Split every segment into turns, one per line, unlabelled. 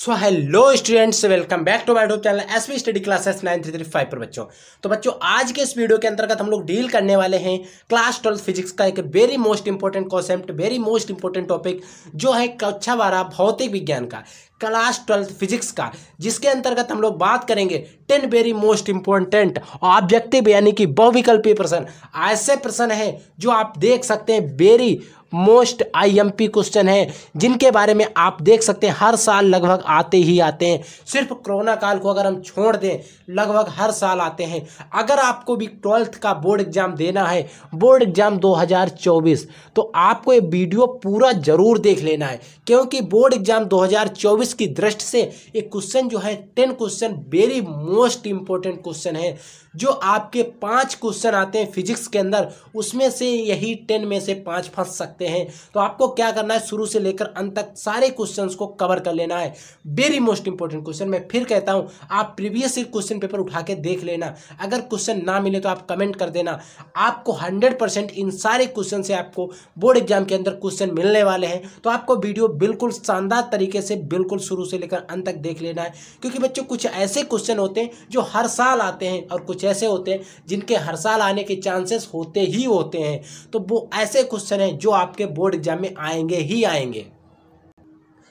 so hello students welcome back to माइडो channel S study classes nine three three five पर बच्चों तो बच्चों आज के इस वीडियो के अंतर्गत हम लोग डील करने वाले हैं क्लास ट्वेल्थ फिजिक्स का एक very most important concept very most important topic जो है कक्षा बारह भौतिक विज्ञान का क्लास ट्वेल्थ फिजिक्स का जिसके अंतर्गत हम लोग बात करेंगे ten very most important objective यानी कि बहुविकल्पी प्रश्न ऐसे प्रश्न है जो आप देख सकते हैं वेरी मोस्ट आईएमपी क्वेश्चन है जिनके बारे में आप देख सकते हैं हर साल लगभग आते ही आते हैं सिर्फ कोरोना काल को अगर हम छोड़ दें लगभग हर साल आते हैं अगर आपको भी ट्वेल्थ का बोर्ड एग्जाम देना है बोर्ड एग्जाम 2024 तो आपको ये वीडियो पूरा जरूर देख लेना है क्योंकि बोर्ड एग्जाम 2024 की दृष्टि से ये क्वेश्चन जो है ten question very most important question है जो आपके पाँच क्वेश्चन आते हैं फिजिक्स के अंदर उसमें से यही टेन में से पाँच फंस सकते सकते हैं तो आपको क्या करना है शुरू से लेकर अंत तक सारे क्वेश्चन को कवर कर लेना है वेरी मोस्ट इंपॉर्टेंट क्वेश्चन मैं फिर कहता हूँ आप प्रीवियस ईयर क्वेश्चन पेपर उठा के देख लेना अगर क्वेश्चन ना मिले तो आप कमेंट कर देना आपको हंड्रेड इन सारे क्वेश्चन से आपको बोर्ड एग्जाम के अंदर क्वेश्चन मिलने वाले हैं तो आपको वीडियो बिल्कुल शानदार तरीके से बिल्कुल शुरू से लेकर अंत तक देख लेना है क्योंकि बच्चों कुछ ऐसे क्वेश्चन होते हैं जो हर साल आते हैं और कुछ ऐसे होते हैं जिनके हर साल आने के चांसेस होते ही होते हैं तो वो ऐसे क्वेश्चन हैं जो आप आपके बोर्ड एग्जाम में आएंगे ही आएंगे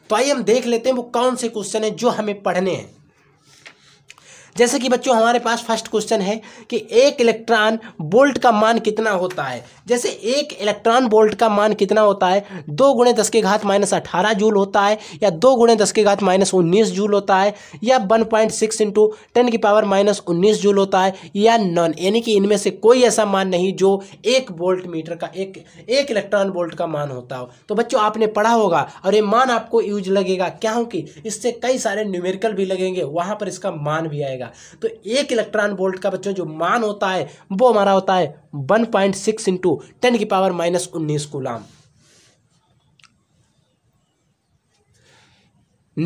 तो आइए हम देख लेते हैं वो कौन से क्वेश्चन हैं जो हमें पढ़ने हैं जैसे कि बच्चों हमारे पास फर्स्ट क्वेश्चन है कि एक इलेक्ट्रॉन बोल्ट का मान कितना होता है जैसे एक इलेक्ट्रॉन बोल्ट का मान कितना होता है दो गुणे दस के घात माइनस अठारह जूल होता है या दो गुणे दस के घात माइनस उन्नीस जूल होता है या one point six into ten की पावर माइनस उन्नीस जूल होता है या नॉन यानी कि इनमें से कोई ऐसा मान नहीं जो एक बोल्ट मीटर का एक एक इलेक्ट्रॉन बोल्ट का मान होता हो तो बच्चों आपने पढ़ा होगा और ये मान आपको यूज लगेगा क्या हो कि इससे कई सारे न्यूमेरिकल भी लगेंगे वहाँ पर इसका मान भी आएगा जाएगा तो एक इलेक्ट्रॉन वोल्ट का बच्चों जो मान होता है वो हमारा होता है one point six into ten की पावर माइनस उन्नीस गुलाम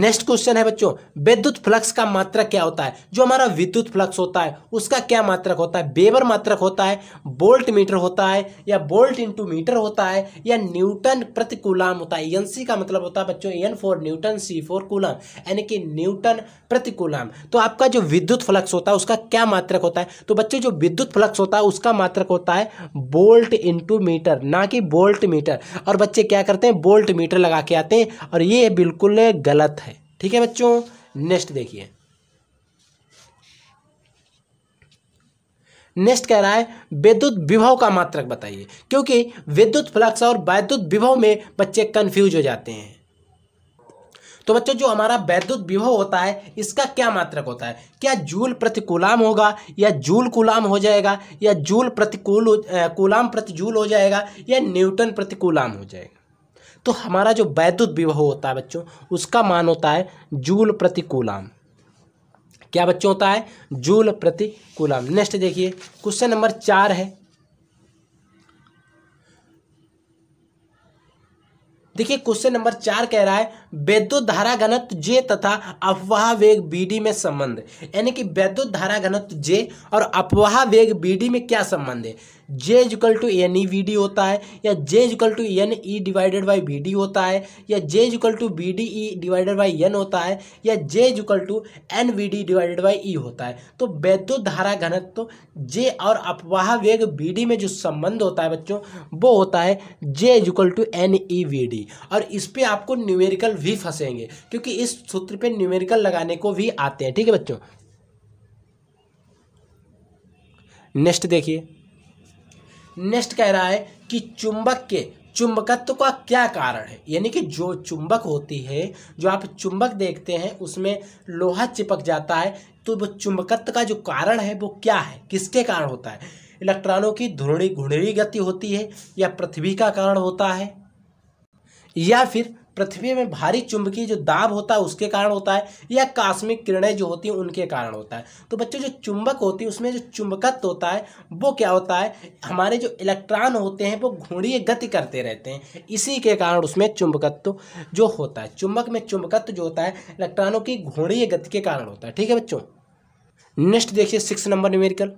नेक्स्ट क्वेश्चन है बच्चों विद्युत फ्लक्स का मात्रक क्या होता है जो हमारा विद्युत फ्लक्स होता है उसका क्या मात्रक होता है बेबर मात्रक होता है बोल्ट मीटर होता है या बोल्ट इंटू मीटर होता है या न्यूटन प्रति कूलाम होता है एन का मतलब होता है बच्चों N for newton C for coulomb यानी कि न्यूटन प्रति कूलाम तो आपका जो विद्युत फ्लक्स होता है उसका क्या मात्रक होता है तो बच्चे जो विद्युत फ्लक्स होता है उसका मात्रक होता है बोल्ट इंटू मीटर ना कि बोल्ट मीटर और बच्चे क्या करते हैं बोल्ट मीटर लगा के आते हैं और ये बिल्कुल गलत ठीक है बच्चों नेक्स्ट देखिए नेक्स्ट कह रहा है विद्युत विभव का मात्रक बताइए क्योंकि विद्युत फ्लक्स और वैद्युत विभव में बच्चे कंफ्यूज हो जाते हैं तो बच्चों जो हमारा वैद्युत विभव होता है इसका क्या मात्रक होता है क्या जूल प्रति कुलाम होगा या जूल कुलाम हो जाएगा या जूल प्रति कुलाम प्रति जूल हो जाएगा या न्यूटन प्रति कुलाम हो जाएगा तो हमारा जो वैद्युत विवाह होता है बच्चों उसका मान होता है जूल प्रति कूलाम क्या बच्चों होता है जूल प्रति कूलाम नेक्स्ट देखिए क्वेश्चन नंबर चार है देखिए क्वेश्चन नंबर चार कह रहा है वैद्युत धारा घनत्व जे तथा अफवाह वेग बीडी में संबंध यानी कि वैद्युत धारा घनत्व जे और अफवाह वेग बीडी में क्या संबंध है J equal to N E V D होता है या J equal to N E divided by B D होता है या J equal to B D E divided by N होता है या J equal to N V D divided by E होता है तो वैद्युत धारा घनत्व जे और अपवाह वेग बी डी में जो संबंध होता है बच्चों वो होता है J equal to N E V D और इस पर आपको न्यूमेरिकल भी फंसेंगे क्योंकि इस सूत्र पर न्यूमेरिकल लगाने को भी आते हैं ठीक है बच्चों नेक्स्ट देखिए नेक्स्ट कह रहा है कि चुंबक के चुंबकत्व का क्या कारण है यानी कि जो चुंबक होती है जो आप चुंबक देखते हैं उसमें लोहा चिपक जाता है तो वो चुंबकत्व का जो कारण है वो क्या है किसके कारण होता है इलेक्ट्रॉनों की ध्रुणी घुणरी गति होती है या पृथ्वी का कारण होता है या फिर पृथ्वी में भारी चुंबकीय जो दाब होता है उसके कारण होता है या कास्मिक किरणें जो होती हैं उनके कारण होता है तो बच्चों जो चुंबक होती है उसमें जो चुंबकत्व होता है वो क्या होता है हमारे जो इलेक्ट्रॉन होते हैं वो घूर्णीय गति करते रहते हैं इसी के कारण उसमें चुंबकत्व जो होता है चुंबक में चुंबकत्व जो होता है इलेक्ट्रॉनों की घूर्णीय गति के कारण होता है ठीक है बच्चों नेक्स्ट देखिए सिक्स नंबर न्यूमेरिकल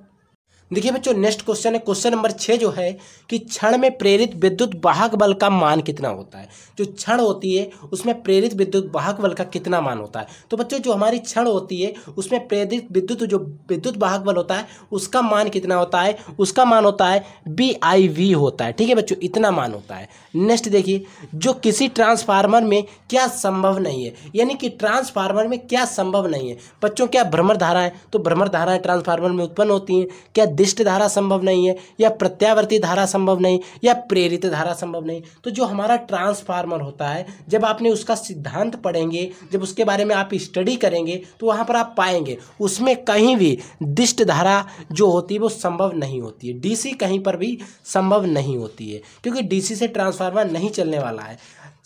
देखिए बच्चों नेक्स्ट क्वेश्चन है क्वेश्चन नंबर छः जो है कि क्षण में प्रेरित विद्युत वाहक बल का मान कितना होता है जो क्षण होती है उसमें प्रेरित विद्युत वाहक बल का कितना मान होता है तो बच्चों जो हमारी क्षण होती है उसमें प्रेरित विद्युत जो विद्युत वाहक बल होता है उसका मान कितना होता है उसका मान होता है बी आई वी होता है ठीक है बच्चों इतना मान होता है नेक्स्ट देखिए जो किसी ट्रांसफार्मर में क्या संभव नहीं है यानी कि ट्रांसफार्मर में क्या संभव नहीं है बच्चों क्या भ्रमर धाराएं तो भ्रमर धाराएं ट्रांसफार्मर में उत्पन्न होती हैं क्या दिष्ट धारा संभव नहीं है या प्रत्यावर्ती धारा संभव नहीं या प्रेरित धारा संभव नहीं तो जो हमारा ट्रांसफार्मर होता है जब आपने उसका सिद्धांत पढ़ेंगे जब उसके बारे में आप स्टडी करेंगे तो वहाँ पर आप पाएंगे उसमें कहीं भी दिष्ट धारा जो होती है वो संभव नहीं होती है डी कहीं पर भी संभव नहीं होती है क्योंकि डी से ट्रांसफार्मर नहीं चलने वाला है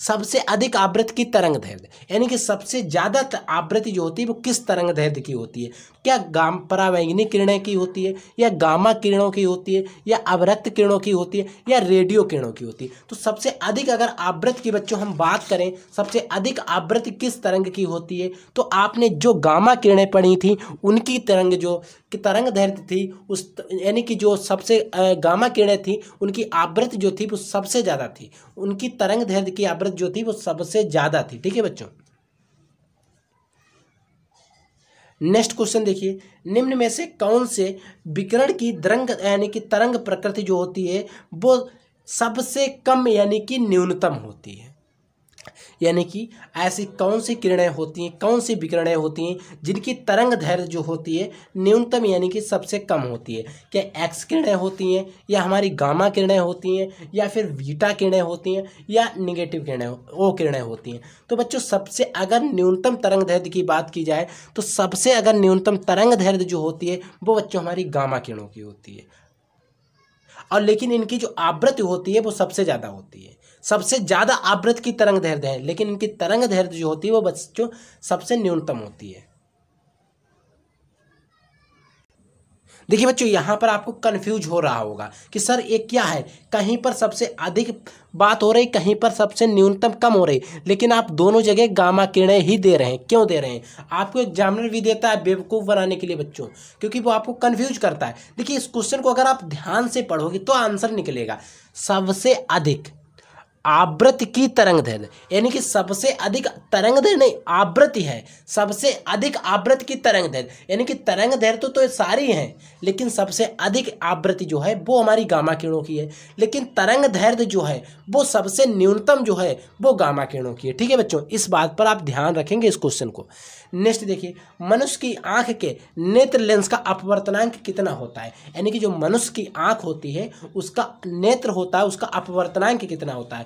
सबसे अधिक आवृत्त की तरंग दैर्ध्य यानी कि सबसे ज़्यादा आवृत्ति जो होती है वो किस तरंग दैर्ध्य की होती है क्या गाम परावैंगनी किरणें की होती है या गामा किरणों की होती है या अवरक्त किरणों की होती है या रेडियो किरणों की होती है तो सबसे अधिक अगर आवृत्त की बच्चों हम बात करें सबसे अधिक आवृत्ति किस तरंग की होती है तो आपने जो गामा किरणें पढ़ी थी उनकी तरंग जो की तरंग दैर्घ्य थी उस यानी कि जो सबसे गामा किरणें थी उनकी आवृत्ति जो थी वो सबसे ज़्यादा थी उनकी तरंग दैर्घ्य की आवृत्ति जो थी वो सबसे ज़्यादा थी ठीक है बच्चों नेक्स्ट क्वेश्चन देखिए निम्न में से कौन से विकिरण की तरंग यानी कि तरंग प्रकृति जो होती है वो सबसे कम यानी कि न्यूनतम होती है यानी कि ऐसी कौन सी किरणें होती हैं कौन सी विकिरणें होती हैं जिनकी तरंग धैर्य जो होती है न्यूनतम यानी कि सबसे कम होती है क्या एक्स किरणें होती हैं या हमारी गामा किरणें होती हैं या फिर वीटा किरणें होती हैं या निगेटिव किरणें ओ किरणें होती हैं तो बच्चों सबसे अगर न्यूनतम तरंग धैर्य की बात की जाए तो सबसे अगर न्यूनतम तरंग धैर्य जो होती है वो बच्चों हमारी गामा किरणों की होती है और लेकिन इनकी जो आवृत्ति होती है वो सबसे ज़्यादा होती है सबसे ज़्यादा आवृत की तरंग दैर्ध्य है लेकिन इनकी तरंग दैर्ध्य जो होती है वो बच्चों सबसे न्यूनतम होती है देखिए बच्चों यहाँ पर आपको कन्फ्यूज हो रहा होगा कि सर ये क्या है कहीं पर सबसे अधिक बात हो रही कहीं पर सबसे न्यूनतम कम हो रही लेकिन आप दोनों जगह गामा किरणें ही दे रहे हैं क्यों दे रहे हैं आपको एग्जामिनर भी देता है बेवकूफ़ बनाने के लिए बच्चों क्योंकि वो आपको कन्फ्यूज करता है देखिए इस क्वेश्चन को अगर आप ध्यान से पढ़ोगे तो आंसर निकलेगा सबसे अधिक आवृत की तरंग धैर्य यानी कि सबसे अधिक तरंग दैर्घ्य नहीं आवृत्ति है सबसे अधिक आवृत की तरंग धैर्य यानी कि तरंग धैर्य तो, तो सारी हैं लेकिन सबसे अधिक आवृत्ति जो है वो हमारी गामा किरणों की है लेकिन तरंग धैर्य जो है वो सबसे न्यूनतम जो है वो गामा किरणों की है ठीक है बच्चों इस बात पर आप ध्यान रखेंगे इस क्वेश्चन को नेक्स्ट देखिए मनुष्य की आंख के नेत्र लेंस का अपवर्तनांक कितना होता है यानी कि जो मनुष्य की आंख होती है उसका नेत्र होता है उसका अपवर्तनांक कितना होता है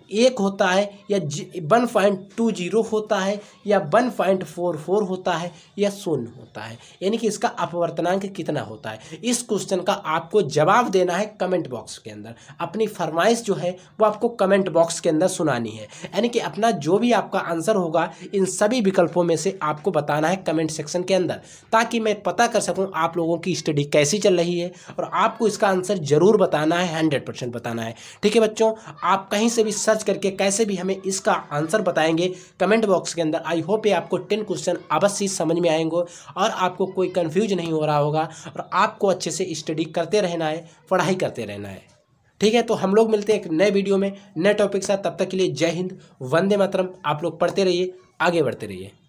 एक होता है या वन पॉइंट टू जीरो होता है या वन पॉइंट फोर फोर होता है या शून्य होता है यानी कि इसका अपवर्तनांक कितना होता है इस क्वेश्चन का आपको जवाब देना है कमेंट बॉक्स के अंदर अपनी फरमाइश जो है वो आपको कमेंट बॉक्स के अंदर सुनानी है यानी कि अपना जो भी आपका आंसर होगा इन सभी विकल्पों में से आपको बताना है कमेंट सेक्शन के अंदर ताकि मैं पता कर सकूँ आप लोगों की स्टडी कैसी चल रही है और आपको इसका आंसर ज़रूर बताना है हंड्रेड बताना है ठीक है बच्चों आप कहीं से भी सर्च सर्च करके कैसे भी हमें इसका आंसर बताएंगे कमेंट बॉक्स के अंदर आई होप ये आपको टेन क्वेश्चन अवश्य समझ में आएंगे और आपको कोई कन्फ्यूज नहीं हो रहा होगा और आपको अच्छे से स्टडी करते रहना है पढ़ाई करते रहना है ठीक है तो हम लोग मिलते हैं एक नए वीडियो में नए टॉपिक के साथ तब तक के लिए जय हिंद वंदे मातरम आप लोग पढ़ते रहिए आगे बढ़ते रहिए